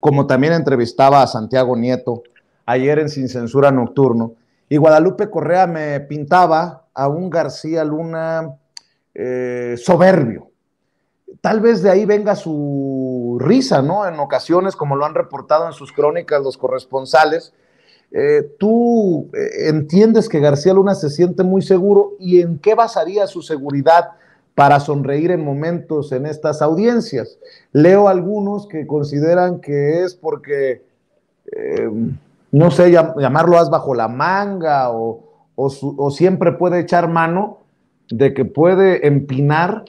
como también entrevistaba a Santiago Nieto ayer en Sin Censura Nocturno. Y Guadalupe Correa me pintaba a un García Luna eh, soberbio. Tal vez de ahí venga su risa, ¿no? En ocasiones, como lo han reportado en sus crónicas los corresponsales, eh, tú eh, entiendes que García Luna se siente muy seguro y en qué basaría su seguridad para sonreír en momentos en estas audiencias. Leo algunos que consideran que es porque, eh, no sé, llamarlo as bajo la manga o, siempre puede echar mano de que puede empinar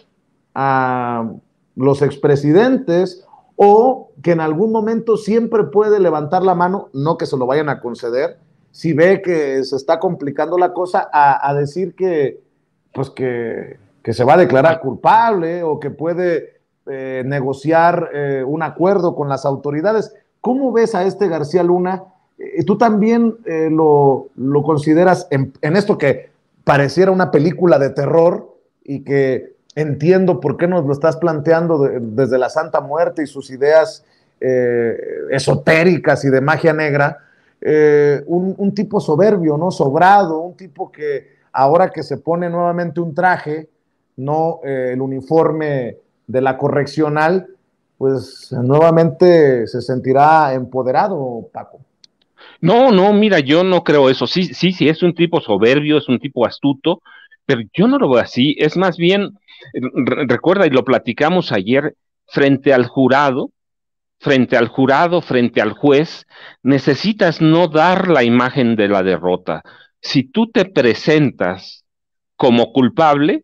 a los expresidentes o que en algún momento siempre puede levantar la mano, no que se lo vayan a conceder, si ve que se está complicando la cosa, a, a decir que, pues que que se va a declarar ah. culpable o que puede eh, negociar eh, un acuerdo con las autoridades. ¿Cómo ves a este García Luna? Eh, ¿Tú también lo, consideras en, esto que pareciera una película de terror y que entiendo por qué nos lo estás planteando desde la Santa Muerte y sus ideas esotéricas y de magia negra? Un, un, tipo soberbio, ¿no? Sobrado, un tipo que ahora que se pone nuevamente un traje, no eh, el uniforme de la correccional, pues nuevamente se sentirá empoderado, Paco. No, no, mira, yo no creo eso. Sí, sí, sí, es un tipo soberbio, es un tipo astuto, pero yo no lo veo así. Es más bien, eh, recuerda, y lo platicamos ayer, frente al jurado, frente al jurado, frente al juez, necesitas no dar la imagen de la derrota. Si tú te presentas como culpable,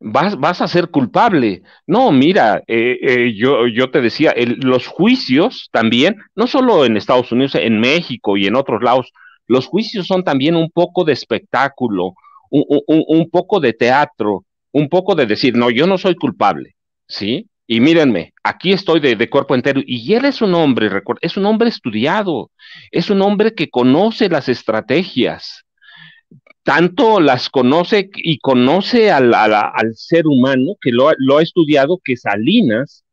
vas, a ser culpable. No, mira, eh, eh, yo, yo te decía, los juicios también, no solo en Estados Unidos, en México y en otros lados, los juicios son también un poco de espectáculo, un, poco de teatro, un poco de decir, no, yo no soy culpable, ¿sí? Y mírenme, aquí estoy de, de, cuerpo entero. Y él es un hombre, es un hombre estudiado, es un hombre que conoce las estrategias, tanto las conoce y conoce al, al, ser humano que lo, ha estudiado que Salinas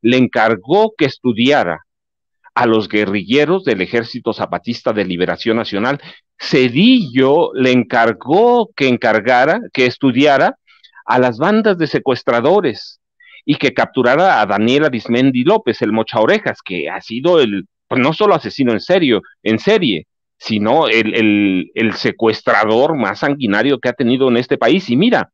le encargó que estudiara a los guerrilleros del Ejército Zapatista de Liberación Nacional. Cedillo le encargó que encargara, que estudiara a las bandas de secuestradores y que capturara a Daniel Arismendi López, el Mocha Orejas, que ha sido el, pues, no solo asesino en serio, en serie, sino el, secuestrador más sanguinario que ha tenido en este país. Y mira,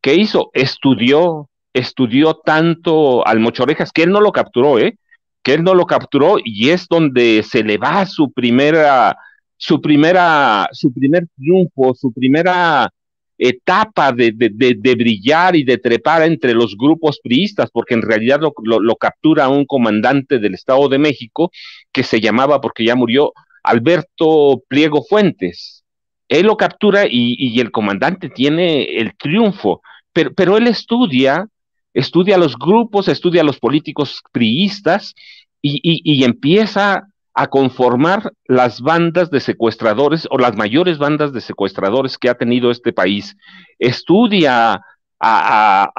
¿qué hizo? Estudió, estudió tanto al Mochorejas que él no lo capturó, ¿eh? Que él no lo capturó y es donde se le va su primera, su primera, su primer triunfo, su primera etapa de, de, de, brillar y de trepar entre los grupos priistas, porque en realidad lo captura un comandante del Estado de México que se llamaba, porque ya murió, Alberto Pliego Fuentes. Él lo captura y, el comandante tiene el triunfo, pero, él estudia, estudia los grupos, estudia a los políticos priistas y, empieza a conformar las bandas de secuestradores o las mayores bandas de secuestradores que ha tenido este país. Estudia a,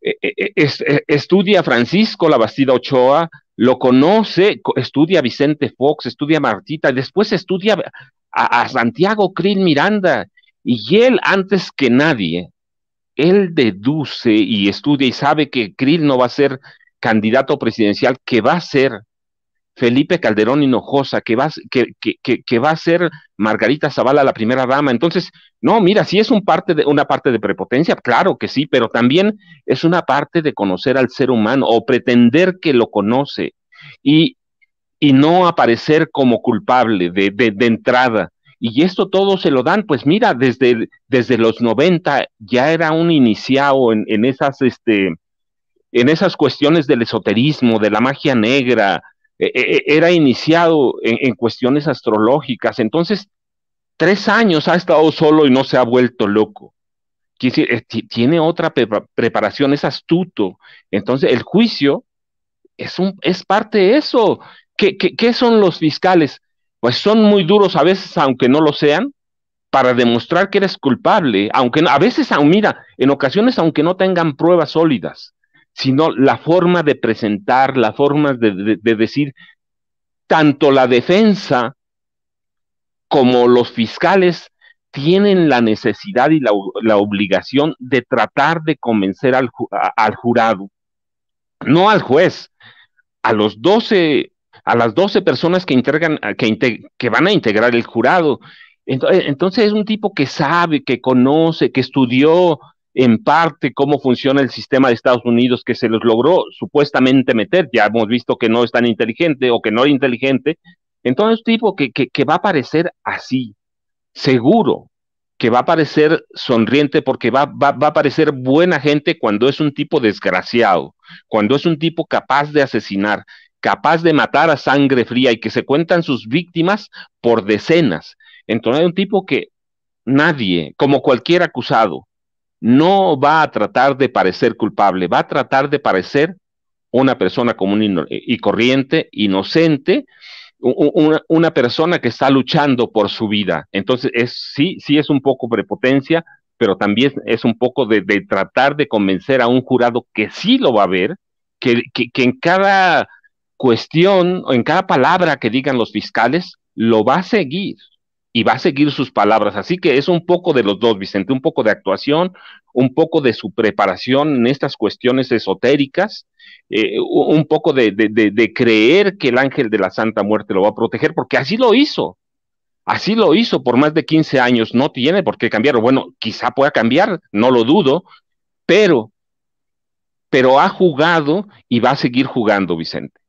eh, eh, eh, estudia Francisco Bastida Ochoa, lo conoce, estudia Vicente Fox, estudia Martita, después estudia a, a Santiago Krill Miranda, y él antes que nadie, él deduce y estudia y sabe que Krill no va a ser candidato presidencial, que va a ser Felipe Calderón Hinojosa, que va, que, va a ser Margarita Zavala la primera dama. Entonces, no, mira, sí es una parte de prepotencia, claro que sí, pero también es una parte de conocer al ser humano o pretender que lo conoce y, no aparecer como culpable de, entrada. Y esto todo se lo dan, pues mira, desde, los 90 ya era un iniciado en, esas, este, en esas cuestiones del esoterismo, de la magia negra, e, e, e, era iniciado en, cuestiones astrológicas. Entonces, tres años ha estado solo y no se ha vuelto loco. Eh, tiene otra preparación, es astuto. Entonces, el juicio es, un, es parte de eso. ¿Qué, qué, son los fiscales? Pues son muy duros a veces, aunque no lo sean, para demostrar que eres culpable. Aunque a veces, mira, en ocasiones, aunque no tengan pruebas sólidas sino la forma de presentar, la forma de, decir, tanto la defensa como los fiscales tienen la necesidad y la, obligación de tratar de convencer al, jurado, no al juez, a los a las 12 personas que, que van a integrar el jurado. Entonces, entonces, es un tipo que sabe, que conoce, que estudió, en parte cómo funciona el sistema de Estados Unidos que se les logró supuestamente meter. Ya hemos visto que no es tan inteligente o que no es inteligente. Entonces, tipo que, que, que va a parecer así, seguro, que va a parecer sonriente porque va, va, a parecer buena gente cuando es un tipo desgraciado, cuando es un tipo capaz de asesinar, capaz de matar a sangre fría y que se cuentan sus víctimas por decenas. Entonces, es un tipo que nadie, como cualquier acusado, no va a tratar de parecer culpable, va a tratar de parecer una persona común y corriente, inocente, una, persona que está luchando por su vida. Entonces, es, sí, sí es un poco prepotencia, pero también es un poco de, tratar de convencer a un jurado que sí lo va a ver, que, que en cada cuestión o en cada palabra que digan los fiscales, lo va a seguir y va a seguir sus palabras. Así que es un poco de los dos, Vicente, un poco de actuación, un poco de su preparación en estas cuestiones esotéricas, eh, un poco de, creer que el ángel de la Santa Muerte lo va a proteger, porque así lo hizo. Así lo hizo por más de 15 años, no tiene por qué cambiar, Bueno, quizá pueda cambiar, no lo dudo, pero, pero ha jugado y va a seguir jugando, Vicente.